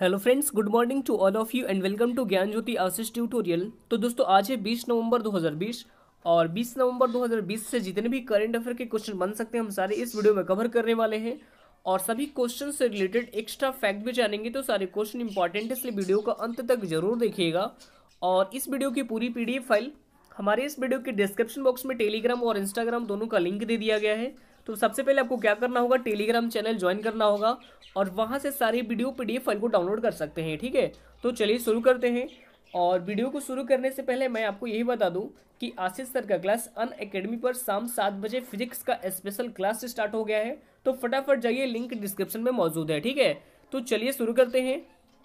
hello friends good morning to all of you and welcome to Gyan Jyoti Ashish tutorial तो दोस्तों आज है 20 नवंबर 2020 और 20 नवंबर 2020 से जितने भी करंट अफेयर के क्वेश्चन बन सकते हैं हम सारे इस वीडियो में कवर करने वाले हैं और सभी क्वेश्चन से रिलेटेड एक्स्ट्रा फैक्ट भी जानेंगे तो सारे क्वेश्चन इंपॉर्टेंट है इसलिए वीडियो का अंत तक जरूर देखिएगा और इस वीडियो की पूरी पी फाइल हमारे इस वीडियो के डिस्क्रिप्शन बॉक्स में टेलीग्राम और इंस्टाग्राम दोनों का लिंक दे दिया गया है तो सबसे पहले आपको क्या करना होगा टेलीग्राम चैनल ज्वाइन करना होगा और वहाँ से सारी वीडियो पी फाइल को डाउनलोड कर सकते हैं ठीक है तो चलिए शुरू करते हैं और वीडियो को शुरू करने से पहले मैं आपको यही बता दूं कि आशीष सर का क्लास अन अकेडमी पर शाम सात बजे फिजिक्स का स्पेशल क्लास स्टार्ट हो गया है तो फटाफट जाइए लिंक डिस्क्रिप्शन में मौजूद है ठीक है तो चलिए शुरू करते हैं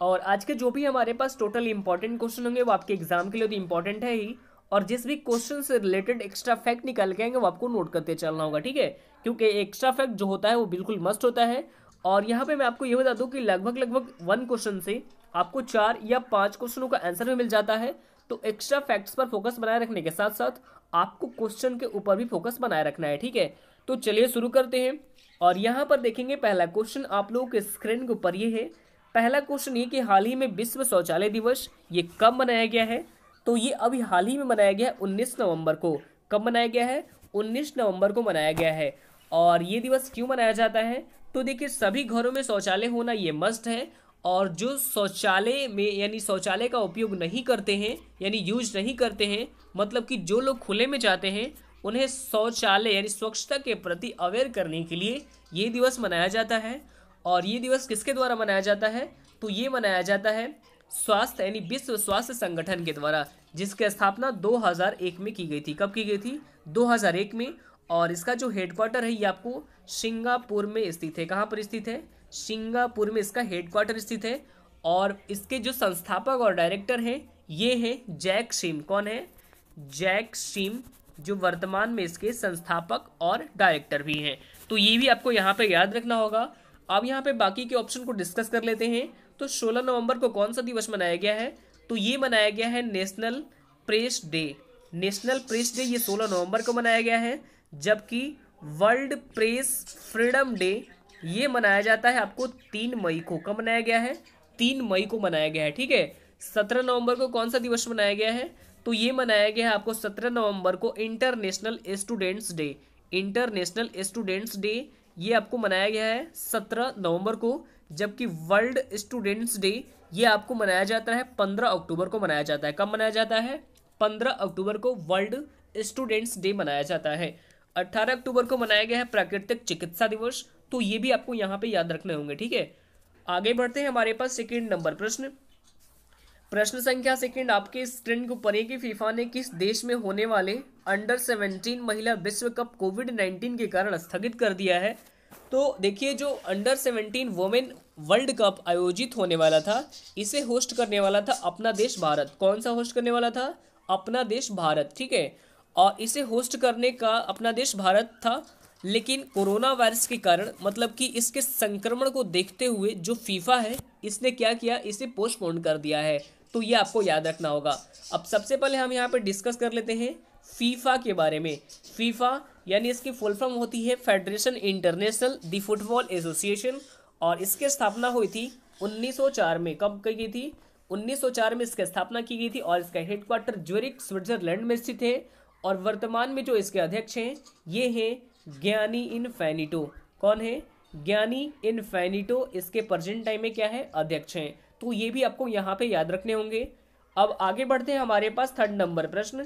और आज के जो भी हमारे पास टोटल इंपॉर्टेंट क्वेश्चन होंगे वो आपके एग्जाम के लिए तो इम्पॉर्टेंट है ही और जिस भी क्वेश्चन से रिलेटेड एक्स्ट्रा फैक्ट निकाल के आएंगे वो आपको नोट करते चलना होगा ठीक है क्योंकि एक्स्ट्रा फैक्ट जो होता है वो बिल्कुल मस्ट होता है और यहाँ पे मैं आपको ये बता दूँ कि लगभग लगभग वन क्वेश्चन से आपको चार या पाँच क्वेश्चनों का आंसर भी मिल जाता है तो एक्स्ट्रा फैक्ट्स पर फोकस बनाए रखने के साथ साथ आपको क्वेश्चन के ऊपर भी फोकस बनाए रखना है ठीक है तो चलिए शुरू करते हैं और यहाँ पर देखेंगे पहला क्वेश्चन आप लोगों के स्क्रीन के ऊपर ये है पहला क्वेश्चन ये कि हाल ही में विश्व शौचालय दिवस ये कब मनाया गया है तो ये अभी हाल ही में मनाया गया है उन्नीस नवंबर को कब मनाया गया है उन्नीस नवंबर को मनाया गया है और ये दिवस क्यों मनाया जाता है तो देखिए सभी घरों में शौचालय होना ये मस्ट है और जो शौचालय में यानी शौचालय का उपयोग नहीं करते हैं यानी यूज नहीं करते हैं मतलब कि जो लोग खुले में जाते हैं उन्हें शौचालय यानी स्वच्छता के प्रति अवेयर करने के लिए ये दिवस मनाया जाता है और ये दिवस किसके द्वारा मनाया जाता है तो ये मनाया जाता है स्वास्थ्य यानी विश्व स्वास्थ्य संगठन के द्वारा जिसकी स्थापना 2001 में की गई थी कब की गई थी 2001 में और इसका जो हेडक्वार्टर है ये आपको सिंगापुर में स्थित है कहाँ पर स्थित है सिंगापुर में इसका हेडक्वार्टर स्थित है और इसके जो संस्थापक और डायरेक्टर हैं ये हैं जैक सिम कौन है जैक सिम जो वर्तमान में इसके संस्थापक और डायरेक्टर भी हैं तो ये भी आपको यहाँ पे याद रखना होगा अब यहाँ पे बाकी के ऑप्शन को डिस्कस कर लेते हैं तो 16 नवंबर को कौन सा दिवस मनाया गया है तो ये मनाया गया है National Press Day National Press Day ये 16 नवंबर को मनाया गया है जबकि वर्ल्ड प्रेस फ्रीडम डे ये मनाया जाता है आपको तीन मई को कब मनाया गया है तीन मई को मनाया गया है ठीक है सत्रह नवंबर को कौन सा दिवस मनाया गया है तो ये मनाया गया है आपको सत्रह नवंबर को International Students Day International Students Day ये आपको मनाया गया है सत्रह नवंबर को जबकि वर्ल्ड स्टूडेंट्स डे ये आपको मनाया जाता है पंद्रह अक्टूबर को मनाया जाता है कब मनाया जाता है पंद्रह अक्टूबर को वर्ल्ड स्टूडेंट्स डे मनाया जाता है अट्ठारह अक्टूबर को मनाया गया है प्राकृतिक चिकित्सा दिवस तो ये भी आपको यहाँ पे याद रखने होंगे ठीक है आगे बढ़ते हैं हमारे पास सेकेंड नंबर प्रश्न प्रश्न संख्या सेकेंड आपके स्क्रीन के ऊपर है कि फीफा ने किस देश में होने वाले अंडर सेवनटीन महिला विश्व कप कोविड नाइन्टीन के कारण स्थगित कर दिया है तो देखिए जो under seventeen women World Cup आयोजित होने वाला था इसे होस्ट करने वाला था अपना देश भारत कौन सा होस्ट करने वाला था अपना देश भारत ठीक है और इसे होस्ट करने का अपना देश भारत था लेकिन कोरोना वायरस के कारण मतलब कि इसके संक्रमण को देखते हुए जो फीफा है इसने क्या किया इसे पोस्टपोन कर दिया है तो ये आपको याद रखना होगा अब सबसे पहले हम यहाँ पर डिस्कस कर लेते हैं फीफा के बारे में फीफा यानी इसकी फुल फॉर्म होती है federation international de football association और इसकी स्थापना हुई थी 1904 में कब की गई थी 1904 में इसकी स्थापना की गई थी और इसका हेडक्वार्टर ज्वेरिक स्विट्जरलैंड में स्थित है और वर्तमान में जो इसके अध्यक्ष हैं ये हैं ज्ञानी इनफेनिटो कौन है ज्ञानी इनफेनिटो इसके प्रजेंट टाइम में क्या है अध्यक्ष हैं तो ये भी आपको यहाँ पे याद रखने होंगे अब आगे बढ़ते हैं हमारे पास थर्ड नंबर प्रश्न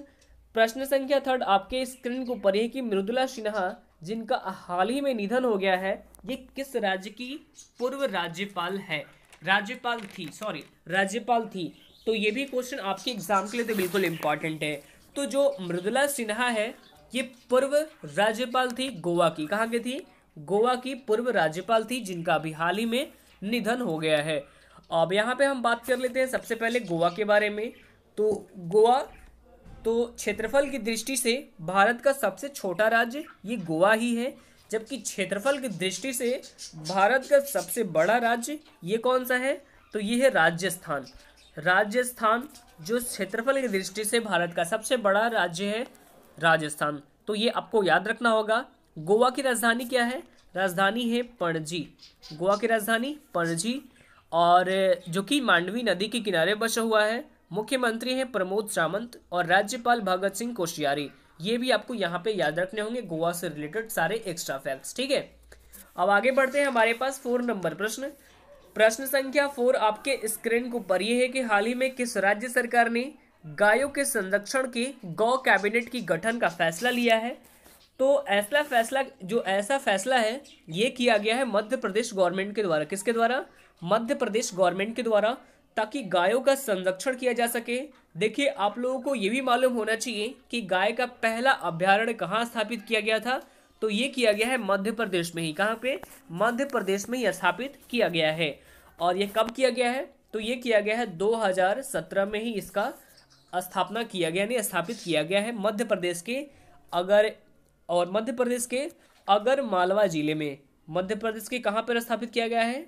प्रश्न संख्या थर्ड आपके स्क्रीन के ऊपर है कि मृदुला सिन्हा जिनका हाल ही में निधन हो गया है ये किस राज्य की पूर्व राज्यपाल है राज्यपाल थी सॉरी राज्यपाल थी तो ये भी क्वेश्चन आपके एग्जाम के लिए तो बिल्कुल इंपॉर्टेंट है तो जो मृदुला सिन्हा है ये पूर्व राज्यपाल थी गोवा की कहाँ की थी गोवा की पूर्व राज्यपाल थी जिनका अभी हाल ही में निधन हो गया है अब यहाँ पे हम बात कर लेते हैं सबसे पहले गोवा के बारे में तो गोवा तो क्षेत्रफल की दृष्टि से भारत का सबसे छोटा राज्य ये गोवा ही है जबकि क्षेत्रफल की दृष्टि से भारत का सबसे बड़ा राज्य ये कौन सा है तो ये है राजस्थान राजस्थान जो क्षेत्रफल की दृष्टि से भारत का सबसे बड़ा राज्य है राजस्थान तो ये आपको याद रखना होगा गोवा की राजधानी क्या है राजधानी है पणजी गोवा की राजधानी पणजी और जो कि मांडवी नदी के किनारे बसा हुआ है मुख्यमंत्री हैं प्रमोद सावंत और राज्यपाल भगत सिंह कोशियारी ये भी आपको यहाँ पे याद रखने होंगे गोवा से रिलेटेड सारे एक्स्ट्रा फैक्ट्स ठीक है अब आगे बढ़ते हैं हमारे पास फोर नंबर प्रश्न प्रश्न संख्या फोर आपके स्क्रीन को ऊपर ये है कि हाल ही में किस राज्य सरकार ने गायों के संरक्षण के गौ कैबिनेट की गठन का फैसला लिया है तो ऐसा फैसला जो ऐसा फैसला है ये किया गया है मध्य प्रदेश गवर्नमेंट के द्वारा किसके द्वारा मध्य प्रदेश गवर्नमेंट के द्वारा ताकि गायों का संरक्षण किया जा सके देखिए आप लोगों को ये भी मालूम होना चाहिए कि गाय का पहला अभ्यारण्य कहाँ स्थापित किया गया था तो ये किया गया है मध्य प्रदेश में ही कहाँ पे मध्य प्रदेश में ही स्थापित किया गया है और ये कब किया गया है तो ये किया गया है 2017 में ही इसका स्थापना किया गया यानी स्थापित किया गया है मध्य प्रदेश के अगर और मध्य प्रदेश के अगर मालवा जिले में मध्य प्रदेश के कहाँ पर स्थापित किया गया है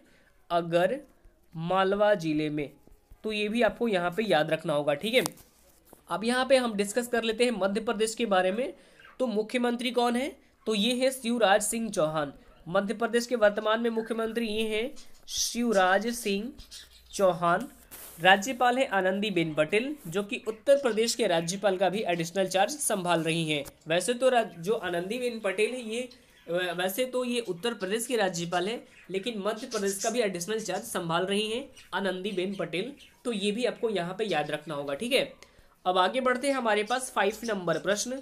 अगर मालवा जिले में तो ये भी आपको यहाँ पे याद रखना होगा ठीक है अब यहाँ पे हम डिस्कस कर लेते हैं मध्य प्रदेश के बारे में तो मुख्यमंत्री कौन है तो ये है शिवराज सिंह चौहान मध्य प्रदेश के वर्तमान में मुख्यमंत्री ये हैं शिवराज सिंह चौहान राज्यपाल हैं बेन पटेल जो कि उत्तर प्रदेश के राज्यपाल का भी एडिशनल चार्ज संभाल रही हैं वैसे तो जो आनंदी बेन पटेल है ये वैसे तो ये उत्तर प्रदेश की राज्यपाल है लेकिन मध्य प्रदेश का भी एडिशनल चार्ज संभाल रही हैं आनंदीबेन पटेल तो ये भी आपको यहाँ पे याद रखना होगा ठीक है अब आगे बढ़ते हैं हमारे पास फाइव नंबर प्रश्न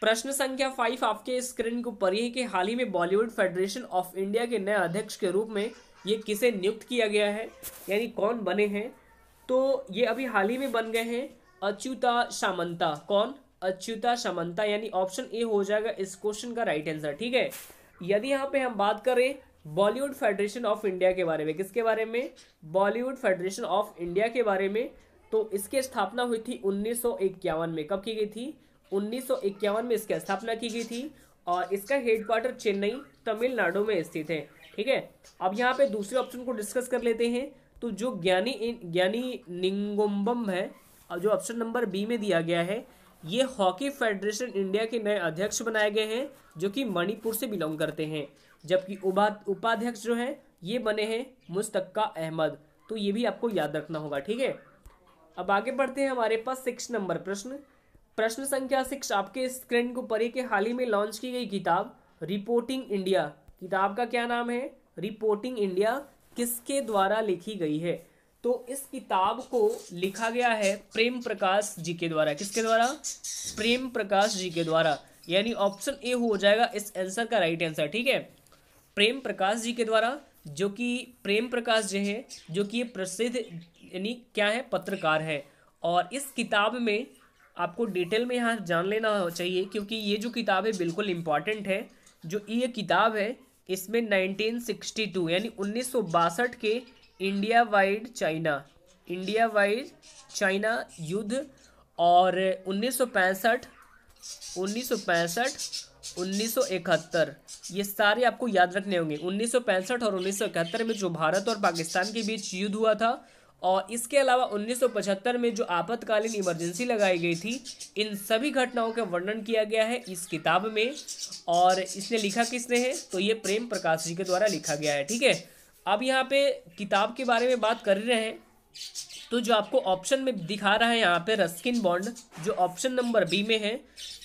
प्रश्न संख्या फाइव आपके स्क्रीन के ऊपर है कि हाल ही में बॉलीवुड फेडरेशन ऑफ इंडिया के नए अध्यक्ष के रूप में ये किसे नियुक्त किया गया है यानी कौन बने हैं तो ये अभी हाल ही में बन गए हैं अच्युता सामंता कौन अच्युता समन्ता यानी ऑप्शन ए हो जाएगा इस क्वेश्चन का राइट आंसर ठीक है यदि यहाँ पे हम बात करें बॉलीवुड फेडरेशन ऑफ इंडिया के बारे में किसके बारे में बॉलीवुड फेडरेशन ऑफ इंडिया के बारे में तो इसकी स्थापना हुई थी उन्नीस में कब की गई थी उन्नीस में इसकी स्थापना की गई थी और इसका हेडक्वार्टर चेन्नई तमिलनाडु में स्थित है ठीक है अब यहाँ पे दूसरे ऑप्शन को डिस्कस कर लेते हैं तो जो ज्ञानी ज्ञानी निगोम्बम है और जो ऑप्शन नंबर बी में दिया गया है ये हॉकी फेडरेशन इंडिया के नए अध्यक्ष बनाए गए हैं जो कि मणिपुर से बिलोंग करते हैं जबकि उपाध्यक्ष जो हैं ये बने हैं मुस्तक्का अहमद तो ये भी आपको याद रखना होगा ठीक है अब आगे बढ़ते हैं हमारे पास सिक्स नंबर प्रश्न प्रश्न संख्या सिक्स आपके स्क्रीन के ऊपर ही हाल ही में लॉन्च की गई किताब रिपोर्टिंग इंडिया किताब का क्या नाम है रिपोर्टिंग इंडिया किसके द्वारा लिखी गई है तो इस किताब को लिखा गया है प्रेम प्रकाश जी के द्वारा किसके द्वारा प्रेम प्रकाश जी के द्वारा यानी ऑप्शन ए हो जाएगा इस आंसर का राइट आंसर ठीक है प्रेम प्रकाश जी के द्वारा जो कि प्रेम प्रकाश जी हैं जो कि ये प्रसिद्ध यानी क्या है पत्रकार है और इस किताब में आपको डिटेल में यहाँ जान लेना चाहिए क्योंकि ये जो किताब है बिल्कुल इम्पॉर्टेंट है जो ये किताब है इसमें 1962 यानी उन्नीस के India wide China India wide China युद्ध और उन्नीस सौ पैंसठ उन्नीस सौ पैंसठ उन्नीस सौ इकहत्तर ये सारे आपको याद रखने होंगे उन्नीस सौ पैंसठ और उन्नीस सौ इकहत्तर में जो भारत और पाकिस्तान के बीच युद्ध हुआ था और इसके अलावा 1975 में जो आपातकालीन इमरजेंसी लगाई गई थी इन सभी घटनाओं का वर्णन किया गया है इस किताब में और इसने लिखा किसने है तो ये प्रेम प्रकाश जी के द्वारा लिखा गया है ठीक है अब यहाँ पे किताब के बारे में बात कर रहे हैं तो जो आपको ऑप्शन में दिखा रहा है यहाँ पे रस्किन बॉन्ड जो ऑप्शन नंबर बी में है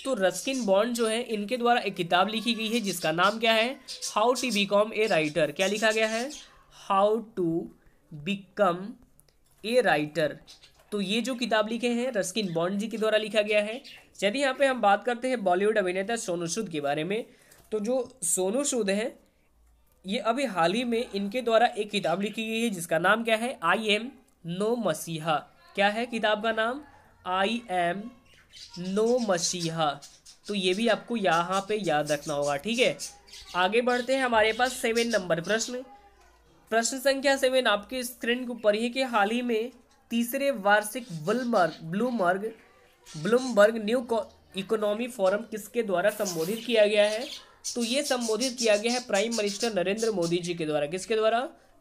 तो रस्किन बॉन्ड जो है इनके द्वारा एक किताब लिखी गई है जिसका नाम क्या है how to become a writer क्या लिखा गया है how to become a writer तो ये जो किताब लिखे हैं रस्किन बॉन्ड जी के द्वारा लिखा गया है यदि यहाँ पे हम बात करते हैं बॉलीवुड अभिनेता सोनू सूद के बारे में तो जो सोनू सूद हैं ये अभी हाल ही में इनके द्वारा एक किताब लिखी गई है जिसका नाम क्या है आई एम नो मसीहा क्या है किताब का नाम आई एम नो मसीहा तो ये भी आपको यहाँ पे याद रखना होगा ठीक है आगे बढ़ते हैं हमारे पास सेवन नंबर प्रश्न प्रश्न संख्या सेवन आपके स्क्रीन के ऊपर ही कि हाल ही में तीसरे वार्षिक Bloomberg Bloomberg Bloomberg New Economy Forum किसके द्वारा संबोधित किया गया है तो ये संबोधित किया गया है प्राइम मिनिस्टर नरेंद्र मोदी जी के द्वारा किसके द्वारा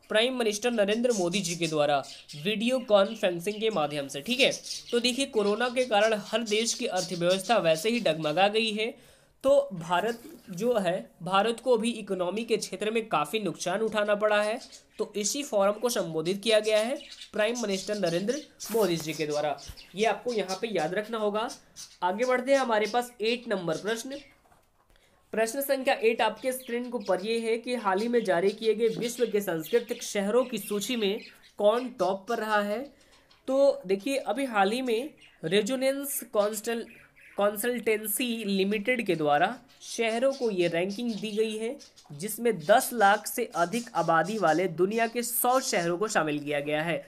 प्राइम मिनिस्टर नरेंद्र मोदी जी के द्वारा वीडियो कॉन्फ्रेंसिंग के माध्यम से ठीक है तो देखिए कोरोना के कारण हर देश की अर्थव्यवस्था वैसे ही डगमगा गई है तो भारत जो है भारत को भी इकोनॉमी के क्षेत्र में काफ़ी नुकसान उठाना पड़ा है तो इसी फॉरम को संबोधित किया गया है प्राइम मिनिस्टर नरेंद्र मोदी जी के द्वारा ये आपको यहाँ पर याद रखना होगा आगे बढ़ते हैं हमारे पास एट नंबर प्रश्न प्रश्न संख्या एट आपके स्क्रीन को पर यह है कि हाल ही में जारी किए गए विश्व के सांस्कृतिक शहरों की सूची में कौन टॉप पर रहा है तो देखिए अभी हाल ही में रेजोनेंस कॉन्स्टल कंसल्टेंसी लिमिटेड के द्वारा शहरों को ये रैंकिंग दी गई है जिसमें 10 लाख से अधिक आबादी वाले दुनिया के 100 शहरों को शामिल किया गया है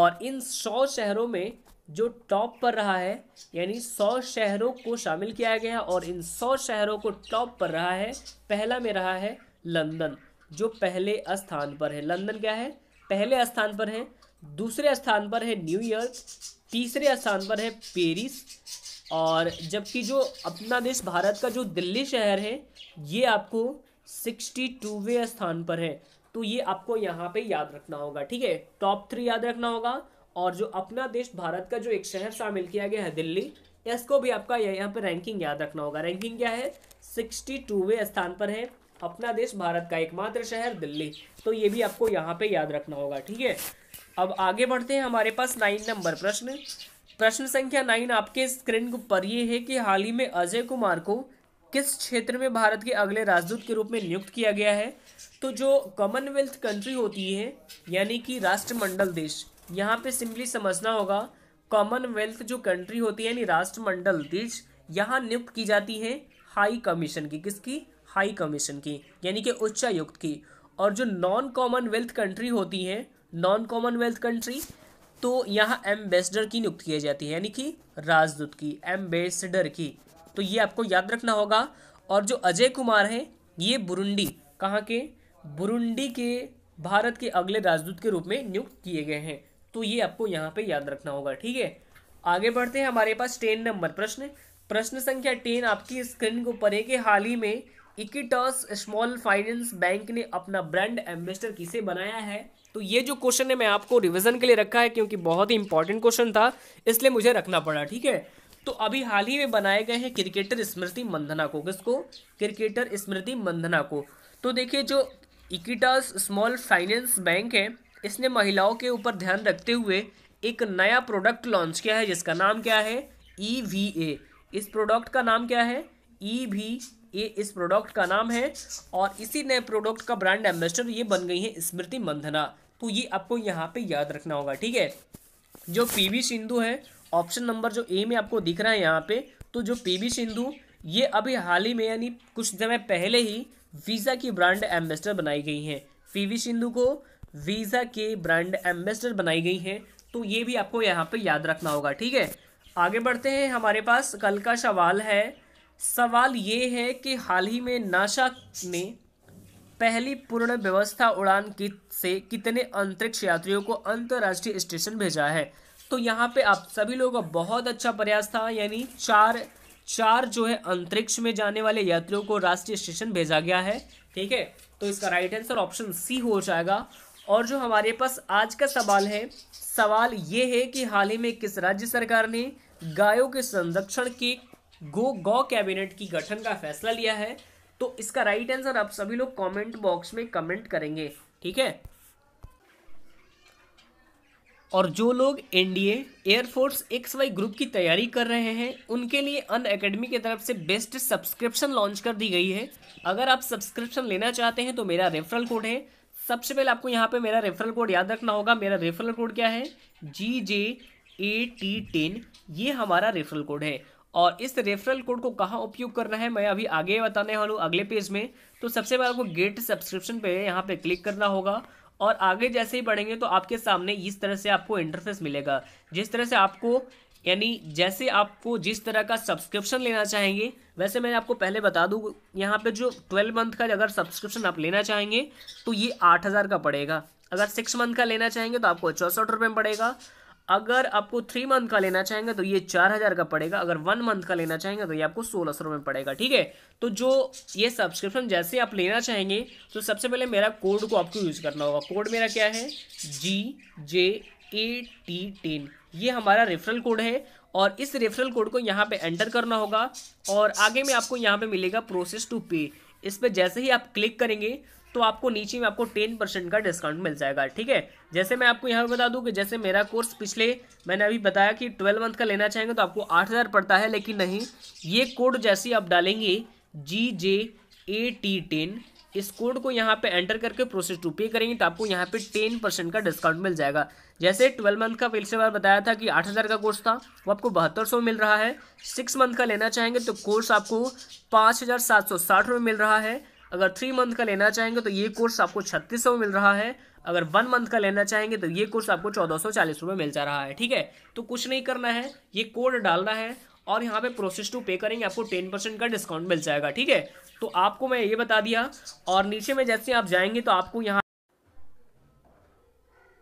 और इन 100 शहरों में जो टॉप पर रहा है यानी सौ शहरों को शामिल किया गया है और इन सौ शहरों को टॉप पर रहा है पहला में रहा है लंदन जो पहले स्थान पर है लंदन क्या है पहले स्थान पर है दूसरे स्थान पर है न्यूयॉर्क तीसरे स्थान पर है पेरिस और जबकि जो अपना देश भारत का जो दिल्ली शहर है ये आपको सिक्सटी टूवे स्थान पर है तो ये आपको यहाँ पे याद रखना होगा ठीक है टॉप थ्री याद रखना होगा और जो अपना देश भारत का जो एक शहर शामिल किया गया है दिल्ली इसको भी आपका यहाँ पर रैंकिंग याद रखना होगा रैंकिंग क्या है सिक्सटी टूवे स्थान पर है अपना देश भारत का एकमात्र शहर दिल्ली तो ये भी आपको यहाँ पे याद रखना होगा ठीक है अब आगे बढ़ते हैं हमारे पास नाइन नंबर प्रश्न प्रश्न संख्या नाइन आपके स्क्रीन पर ये है कि हाल ही में अजय कुमार को किस क्षेत्र में भारत के अगले राजदूत के रूप में नियुक्त किया गया है तो जो कॉमनवेल्थ कंट्री होती है यानी कि राष्ट्रमंडल देश यहाँ पे सिंपली समझना होगा कॉमनवेल्थ जो कंट्री होती है यानी राष्ट्रमंडल देश यहाँ नियुक्त की जाती है हाई कमीशन की किसकी हाई कमीशन की यानी कि उच्चायुक्त की और जो नॉन कॉमनवेल्थ कंट्री होती है नॉन कॉमनवेल्थ कंट्री तो यहाँ एम्बेसडर की नियुक्त की जाती है यानी कि राजदूत की एम्बेसडर की तो ये आपको याद रखना होगा और जो अजय कुमार हैं ये बुरुंडी कहाँ के बुरुंडी के भारत के अगले राजदूत के रूप में नियुक्त किए गए हैं तो ये आपको यहाँ पे याद रखना होगा ठीक है आगे बढ़ते हैं हमारे पास टेन नंबर प्रश्न प्रश्न संख्या टेन आपकी स्क्रीन के ऊपर है कि हाल ही में इक्विटस स्मॉल फाइनेंस बैंक ने अपना ब्रांड एम्बेसडर किसे बनाया है तो ये जो क्वेश्चन है मैं आपको रिवीजन के लिए रखा है क्योंकि बहुत ही इंपॉर्टेंट क्वेश्चन था इसलिए मुझे रखना पड़ा ठीक है तो अभी हाल ही में बनाए गए हैं क्रिकेटर स्मृति मंधना को किसको क्रिकेटर स्मृति मंधना को तो देखिए जो इक्विटास स्मॉल फाइनेंस बैंक है इसने महिलाओं के ऊपर ध्यान रखते हुए एक नया प्रोडक्ट लॉन्च किया है जिसका नाम क्या है ई वी ए इस प्रोडक्ट का नाम क्या है ई वी ए इस प्रोडक्ट का नाम है और इसी नए प्रोडक्ट का ब्रांड एम्बेसडर ये बन गई है स्मृति मंधना तो ये आपको यहाँ पे याद रखना होगा ठीक है जो पी वी सिंधु है ऑप्शन नंबर जो ए में आपको दिख रहा है यहाँ पे तो जो पी वी सिंधु ये अभी हाल ही में यानी कुछ समय पहले ही वीज़ा की ब्रांड एम्बेसडर बनाई गई हैं वी सिंधु को वीज़ा के ब्रांड एम्बेसडर बनाई गई हैं तो ये भी आपको यहाँ पे याद रखना होगा ठीक है आगे बढ़ते हैं हमारे पास कल का सवाल है सवाल ये है कि हाल ही में नासा ने पहली पूर्ण व्यवस्था उड़ान की से कितने अंतरिक्ष यात्रियों को अंतर्राष्ट्रीय स्टेशन भेजा है तो यहाँ पे आप सभी लोगों का बहुत अच्छा प्रयास था यानी चार चार जो है अंतरिक्ष में जाने वाले यात्रियों को राष्ट्रीय स्टेशन भेजा गया है ठीक है तो इसका राइट आंसर ऑप्शन सी हो जाएगा और जो हमारे पास आज का सवाल है सवाल ये है कि हाल ही में किस राज्य सरकार ने गायों के संरक्षण की गो गौ कैबिनेट की गठन का फैसला लिया है तो इसका राइट आंसर आप सभी लोग कमेंट बॉक्स में कमेंट करेंगे ठीक है और जो लोग NDA Air Force X Y group की तैयारी कर रहे हैं उनके लिए अन अकेडमी की तरफ से बेस्ट सब्सक्रिप्शन लॉन्च कर दी गई है अगर आप सब्सक्रिप्शन लेना चाहते हैं तो मेरा रेफरल कोड है सबसे पहले आपको यहाँ पे मेरा रेफरल कोड याद रखना होगा मेरा रेफरल कोड क्या है जी जे ए टी टेन ये हमारा रेफरल कोड है और इस रेफरल कोड को कहाँ उपयोग करना है मैं अभी आगे बताने वाला हूँ अगले पेज में तो सबसे पहले आपको गेट सब्सक्रिप्शन पे यहाँ पे क्लिक करना होगा और आगे जैसे ही बढ़ेंगे तो आपके सामने इस तरह से आपको इंटरफेस मिलेगा जिस तरह से आपको यानी जैसे आपको जिस तरह का सब्सक्रिप्शन लेना चाहेंगे वैसे मैंने आपको पहले बता दूँ यहाँ पे जो ट्वेल्व मंथ का अगर सब्सक्रिप्शन आप लेना चाहेंगे तो ये आठ हज़ार का पड़ेगा अगर सिक्स मंथ का लेना चाहेंगे तो आपको चौंसठ रुपये में पड़ेगा अगर आपको थ्री मंथ का लेना चाहेंगे तो ये चार हज़ार का पड़ेगा अगर वन मंथ का लेना चाहेंगे तो ये आपको सोलह सौ रुपये पड़ेगा ठीक है तो जो ये सब्सक्रिप्शन जैसे आप लेना चाहेंगे तो सबसे पहले मेरा कोड को आपको यूज़ करना होगा कोड मेरा क्या है जी जे ए टी टेन ये हमारा रेफरल कोड है और इस रेफरल कोड को यहाँ पे एंटर करना होगा और आगे में आपको यहाँ पे मिलेगा प्रोसेस टू पे इस पर जैसे ही आप क्लिक करेंगे तो आपको नीचे में आपको टेन परसेंट का डिस्काउंट मिल जाएगा ठीक है जैसे मैं आपको यहाँ पे बता दूँ कि जैसे मेरा कोर्स पिछले मैंने अभी बताया कि ट्वेल्व मंथ का लेना चाहेंगे तो आपको आठ हज़ार पड़ता है लेकिन नहीं ये कोड जैसे आप डालेंगे G J A T ten इस कोड को यहाँ पे एंटर करके प्रोसेस टू पे करेंगे तो आपको यहाँ पे टेन परसेंट का डिस्काउंट मिल जाएगा जैसे ट्वेल्व मंथ का पिछले बार बताया था कि आठ हज़ार का कोर्स था वो आपको बहत्तर सौ मिल रहा है सिक्स मंथ का लेना चाहेंगे तो कोर्स आपको पाँच हज़ार सात सौ साठ रुपये मिल रहा है अगर थ्री मंथ का लेना चाहेंगे तो ये कोर्स आपको छत्तीस सौ मिल रहा है अगर वन मंथ का लेना चाहेंगे तो ये कोर्स आपको चौदह सौ चालीस रुपये मिल जा रहा है ठीक है तो कुछ नहीं करना है ये कोड डालना है और यहाँ पे प्रोसेस टू पे करेंगे आपको टेन परसेंट का डिस्काउंट मिल जाएगा ठीक है तो आपको मैं ये बता दिया और नीचे में जैसे आप जाएंगे तो आपको यहाँ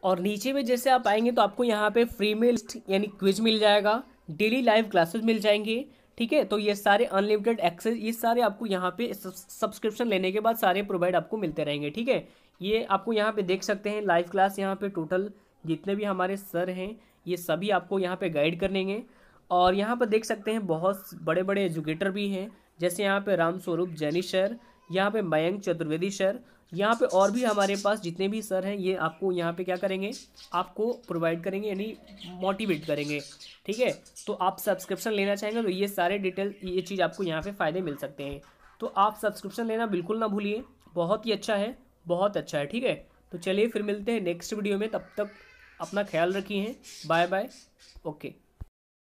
और नीचे में जैसे आप आएंगे तो आपको यहाँ पे फ्री में यानी क्विज मिल जाएगा डेली लाइव क्लासेस मिल जाएंगे ठीक है तो ये सारे अनलिमिटेड एक्सेस ये सारे आपको यहाँ पे सब्सक्रिप्शन लेने के बाद सारे प्रोवाइड आपको मिलते रहेंगे ठीक है ये आपको यहाँ पे देख सकते हैं लाइव क्लास यहाँ पे टोटल जितने भी हमारे सर हैं ये सभी आपको यहाँ पे गाइड करेंगे और यहाँ पर देख सकते हैं बहुत बड़े बड़े एजुकेटर भी हैं जैसे यहाँ पे राम स्वरूप जैनी सर यहाँ पे मयंक चतुर्वेदी सर यहाँ पे और भी हमारे पास जितने भी सर हैं ये आपको यहाँ पे क्या करेंगे आपको प्रोवाइड करेंगे यानी मोटिवेट करेंगे ठीक है तो आप सब्सक्रिप्शन लेना चाहेंगे तो ये सारे डिटेल ये चीज़ आपको यहाँ पे फ़ायदे मिल सकते हैं तो आप सब्सक्रिप्शन लेना बिल्कुल ना भूलिए बहुत ही अच्छा है बहुत अच्छा है ठीक है तो चलिए फिर मिलते हैं नेक्स्ट वीडियो में तब तक अपना ख्याल रखिए बाय बाय ओके